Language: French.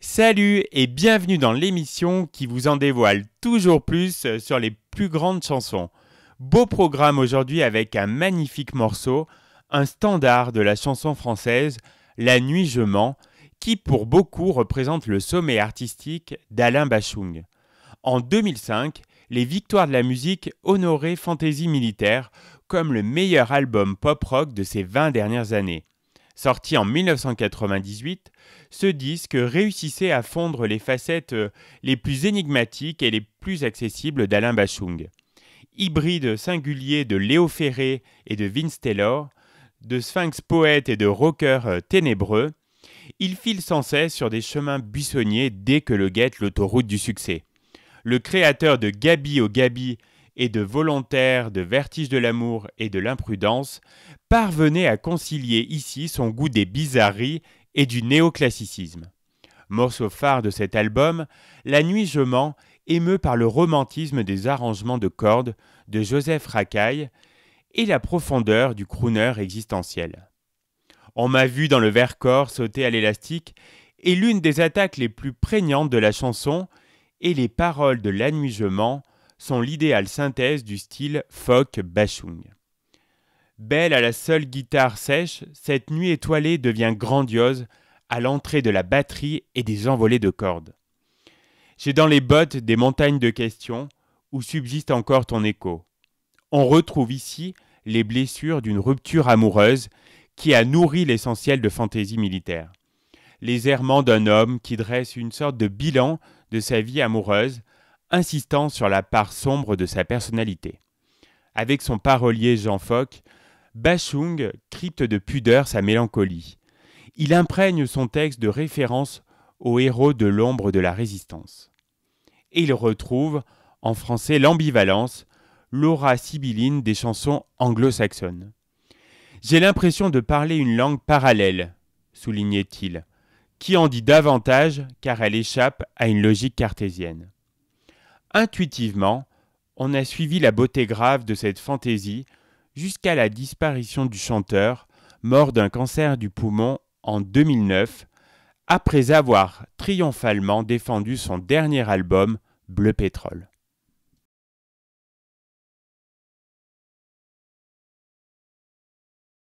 Salut et bienvenue dans l'émission qui vous en dévoile toujours plus euh, sur les plus grandes chansons. Beau programme aujourd'hui avec un magnifique morceau, un standard de la chanson française, La nuit je mens, qui pour beaucoup représente le sommet artistique d'Alain Bachung. En 2005, les victoires de la musique honoraient Fantasy Militaire comme le meilleur album pop-rock de ces 20 dernières années. Sorti en 1998, ce disque réussissait à fondre les facettes euh, les plus énigmatiques et les plus accessibles d'Alain Bachung. Hybride singulier de Léo Ferré et de Vince Taylor, de sphinx poète et de rocker euh, ténébreux, il file sans cesse sur des chemins buissonniers dès que le guette l'autoroute du succès. Le créateur de Gabi au Gabi et de volontaire, de vertige de l'amour et de l'imprudence, parvenait à concilier ici son goût des bizarreries et du néoclassicisme. Morceau phare de cet album, La nuit je émeut par le romantisme des arrangements de cordes de Joseph Racaille et la profondeur du crooner existentiel. On m'a vu dans le Vercors sauter à l'élastique et l'une des attaques les plus prégnantes de la chanson et les paroles de l'Annuigement sont l'idéal synthèse du style folk bashung. Belle à la seule guitare sèche, cette nuit étoilée devient grandiose à l'entrée de la batterie et des envolées de cordes. J'ai dans les bottes des montagnes de questions où subsiste encore ton écho. On retrouve ici les blessures d'une rupture amoureuse qui a nourri l'essentiel de fantaisie militaire. Les errements d'un homme qui dresse une sorte de bilan de sa vie amoureuse insistant sur la part sombre de sa personnalité. Avec son parolier Jean Foc, Bachung crypte de pudeur sa mélancolie. Il imprègne son texte de référence aux héros de l'ombre de la résistance. Et il retrouve, en français, l'ambivalence, l'aura sibylline des chansons anglo-saxonnes. J'ai l'impression de parler une langue parallèle, soulignait-il, qui en dit davantage car elle échappe à une logique cartésienne. Intuitivement, on a suivi la beauté grave de cette fantaisie jusqu'à la disparition du chanteur, mort d'un cancer du poumon en 2009, après avoir triomphalement défendu son dernier album, Bleu Pétrole.